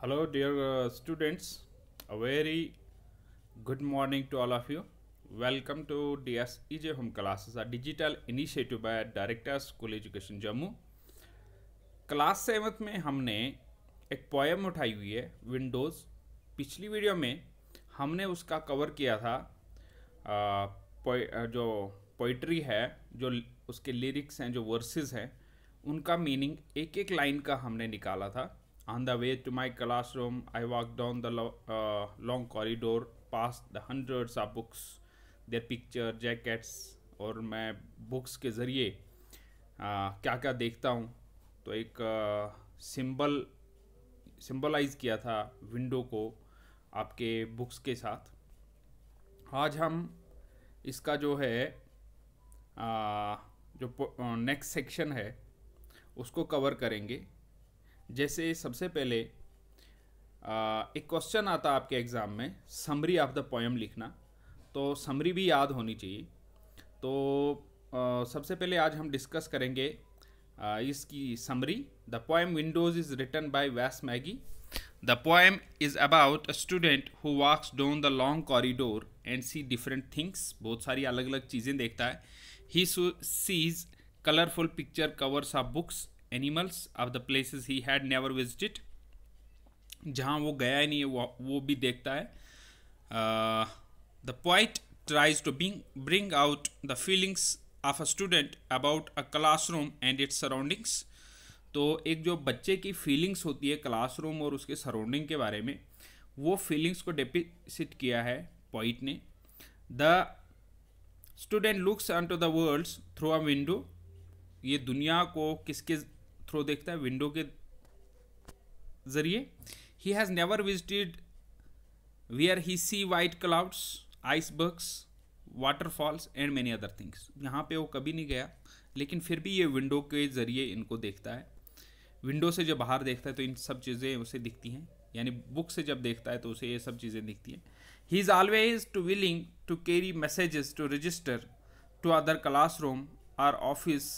hello dear uh, students a very good morning to all of you welcome to dsej home classes a digital initiative by director school education jammu class seventh में हमने एक poem उठाई हुई है Windows पिछली video में हमने उसका कवर किया था आ, पो, जो पोइट्री है जो उसके लिरिक्स हैं जो वर्सेस हैं उनका मीनिंग एक एक लाइन का हमने निकाला था On the way to my classroom, I walked down the lo uh, long corridor past the hundreds of books, their picture, jackets, और मैं books के ज़रिए क्या क्या देखता हूँ तो एक सिंबल सिंबलाइज किया था विंडो को आपके बुक्स के साथ आज हम इसका जो है आ, जो नेक्स्ट सेक्शन है उसको कवर करेंगे जैसे सबसे पहले एक क्वेश्चन आता आपके एग्ज़ाम में समरी ऑफ द पोएम लिखना तो समरी भी याद होनी चाहिए तो सबसे पहले आज हम डिस्कस करेंगे इसकी summary the poem windows is written by Wes Magee the poem is about a student who walks down the long corridor and see different things बहुत सारी अलग अलग चीज़ें देखता है he sees colourful picture covers of books animals of the places he had never visited जहाँ वो गया ही नहीं है वो, वो भी देखता है the poet to bring bring out the feelings of a student about a class room and its surroundings तो एक जो बच्चे की फीलिंग्स होती है क्लासरूम और उसके सराउंडिंग के बारे में वो फीलिंग्स को डिपिसिट किया है पॉइंट ने the student looks on to the worlds through a window ये दुनिया को किसके थ्रू देखता है विंडो के जरिए he has never visited where he sees white clouds icebergs waterfalls and many other things यहाँ पे वो कभी नहीं गया लेकिन फिर भी ये विंडो के ज़रिए इनको देखता है विंडो से जब बाहर देखता है तो इन सब चीज़ें उसे दिखती हैं यानी बुक से जब देखता है तो उसे ये सब चीज़ें दिखती हैं he is always too willing to carry messages to register to other class room or office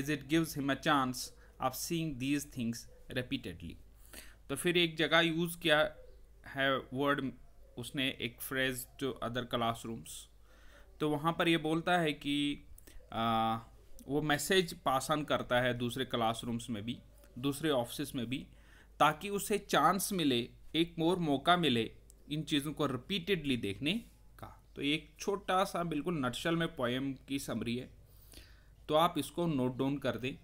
as it gives him a chance आप सींग दीज थिंग्स रिपीटेडली तो फिर एक जगह यूज़ किया है वर्ड उसने एक फ्रेज टू अदर क्लासरूम्स तो वहाँ पर ये बोलता है कि आ, वो मैसेज पास ऑन करता है दूसरे क्लासरूम्स में भी दूसरे ऑफिस में भी ताकि उसे चांस मिले एक मोर मौका मिले इन चीज़ों को रिपीटेडली देखने का तो एक छोटा सा बिल्कुल नटशल में पोएम की समरी है तो आप इसको नोट डाउन कर दें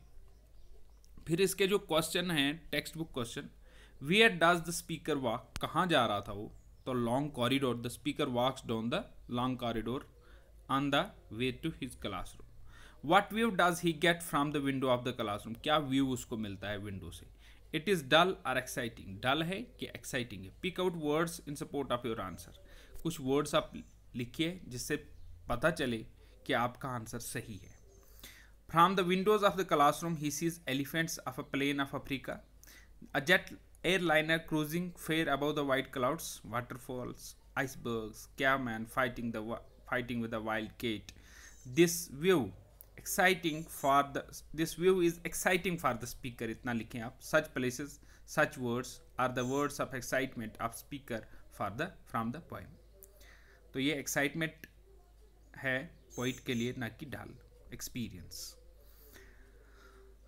फिर इसके जो क्वेश्चन हैं text book question where does the speaker walk कहाँ जा रहा था वो तो long corridor the speaker walks down the long corridor on the way to his class room what view does he get from the window of the class room क्या view उसको मिलता है विंडो से इट इज़ डल और exciting डल है कि exciting है pick out words in support of your answer कुछ वर्ड्स आप लिखिए जिससे पता चले कि आपका आंसर सही है From the windows of the classroom, he sees elephants of a plain of Africa, a jet airliner cruising fair above the white clouds, waterfalls, icebergs, caveman fighting the fighting with a wild cat. This view exciting for the this view is exciting for the speaker. इतना लिखें आप such places, such words are the words of excitement of speaker for the from the poem. तो ये excitement है poet के लिए ना कि ढाल experience.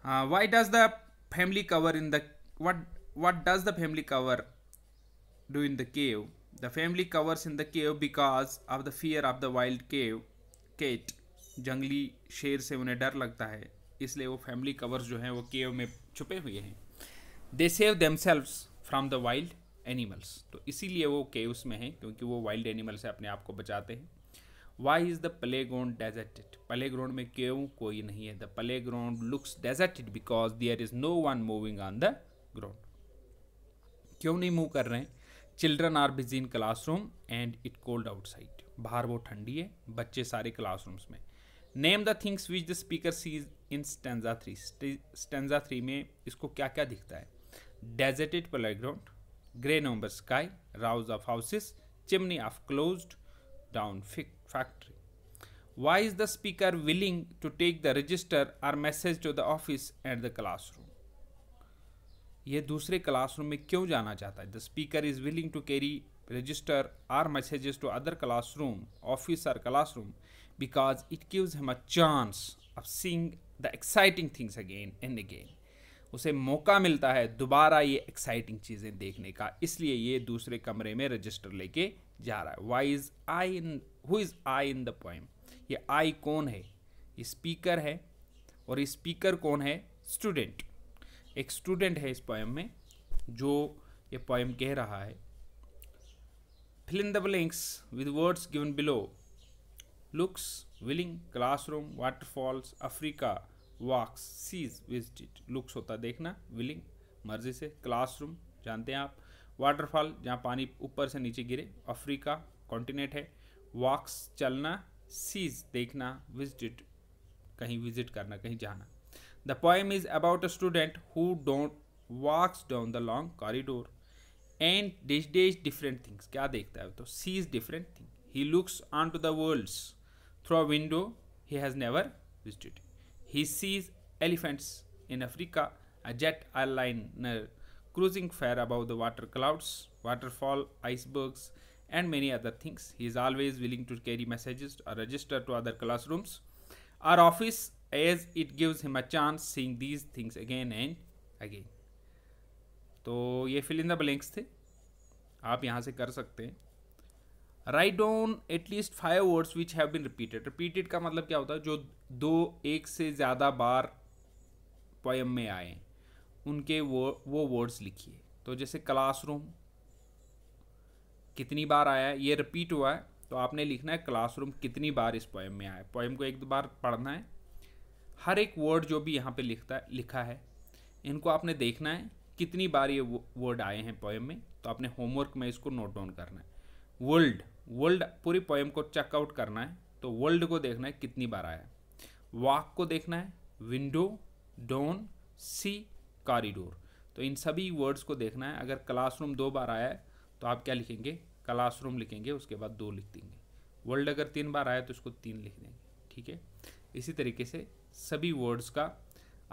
uh, why does the family cover in the what what does the family cover do in the cave the family covers in the cave because of the fear of the wild cave केट जंगली शेर से उन्हें डर लगता है इसलिए वो फैमिली कवर्स जो हैं वो केव में छुपे हुए हैं they save them from the wild animals तो इसीलिए वो केव्स में हैं क्योंकि वो वाइल्ड एनिमल से अपने आप को बचाते हैं why is the play ground deserted play ground में क्यों कोई नहीं है the play ground looks deserted because there is no one moving on the ground क्यों नहीं मूव कर रहे हैं children are busy in classroom and it cold outside बाहर वो ठंडी है बच्चे सारे क्लासरूम्स में name the things which the speaker sees in stanza three stanza three में इसको क्या क्या दिखता है deserted play ground grey sombre sky rows of houses chimney of closed down factory. Why is the speaker willing to take the register or message to the office and the classroom? यह दूसरे classroom में क्यों जाना चाहता है the speaker is willing to carry register our messages to other classroom, office or classroom because it gives him a chance of seeing the exciting things again and again. उसे मौका मिलता है दोबारा ये एक्साइटिंग चीज़ें देखने का इसलिए ये दूसरे कमरे में रजिस्टर लेके जा रहा है why is I in who is I in the poem ये आई कौन है ये स्पीकर है और ये स्पीकर कौन है स्टूडेंट एक स्टूडेंट है इस पोएम में जो ये पोएम कह रहा है fill in the blanks with words given below looks willing classroom waterfalls Africa walks sees visit looks होता देखना विलिंग मर्जी से क्लासरूम जानते हैं आप वाटरफॉल जहाँ पानी ऊपर से नीचे गिरे अफ्रीका कॉन्टिनेंट है वॉक्स चलना सीज देखना विजिट कहीं विजिट करना कहीं जाना the poem is about a student who don't walks down the long corridor and dish dish different things क्या देखता है तो sees different thing he looks on to the worlds through a window he has never visited he sees elephants in Africa a jet airliner cruising far above the water clouds, waterfall, icebergs, and many other things. He is always willing to carry messages or register to other classrooms Our office as it gives him a chance seeing these things again and again. तो ये fill in the blanks थे आप यहाँ से कर सकते हैं down at least five words which have been repeated. Repeated का मतलब क्या होता है जो दो एक से ज़्यादा बार poem में आए उनके वो वो वर्ड्स लिखिए तो जैसे क्लासरूम कितनी बार आया है ये रिपीट हुआ है तो आपने लिखना है क्लासरूम कितनी बार इस पोएम में आया है पोएम को एक दो बार पढ़ना है हर एक वर्ड जो भी यहाँ पे लिखता है लिखा है इनको आपने देखना है कितनी बार ये वर्ड आए हैं पोएम में तो आपने होमवर्क में इसको नोट डाउन करना है वर्ल्ड वर्ल्ड पूरी पोएम को चेकआउट करना है तो वर्ल्ड को देखना है कितनी बार आया वाक को देखना है विंडो डोन सी कॉरिडोर तो इन सभी वर्ड्स को देखना है अगर क्लासरूम दो बार आया है तो आप क्या लिखेंगे क्लासरूम लिखेंगे उसके बाद दो लिख देंगे वर्ल्ड अगर तीन बार आया तो उसको तीन लिख देंगे ठीक है इसी तरीके से सभी वर्ड्स का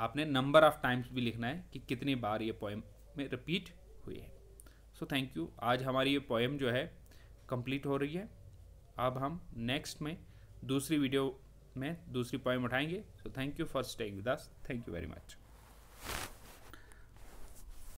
आपने नंबर ऑफ टाइम्स भी लिखना है कि कितनी बार ये पोएम में रिपीट हुई है सो थैंक यू आज हमारी ये पोएम जो है कंप्लीट हो रही है अब हम नेक्स्ट में दूसरी वीडियो में दूसरी पोएम उठाएंगे so thank you for staying with us thank you very much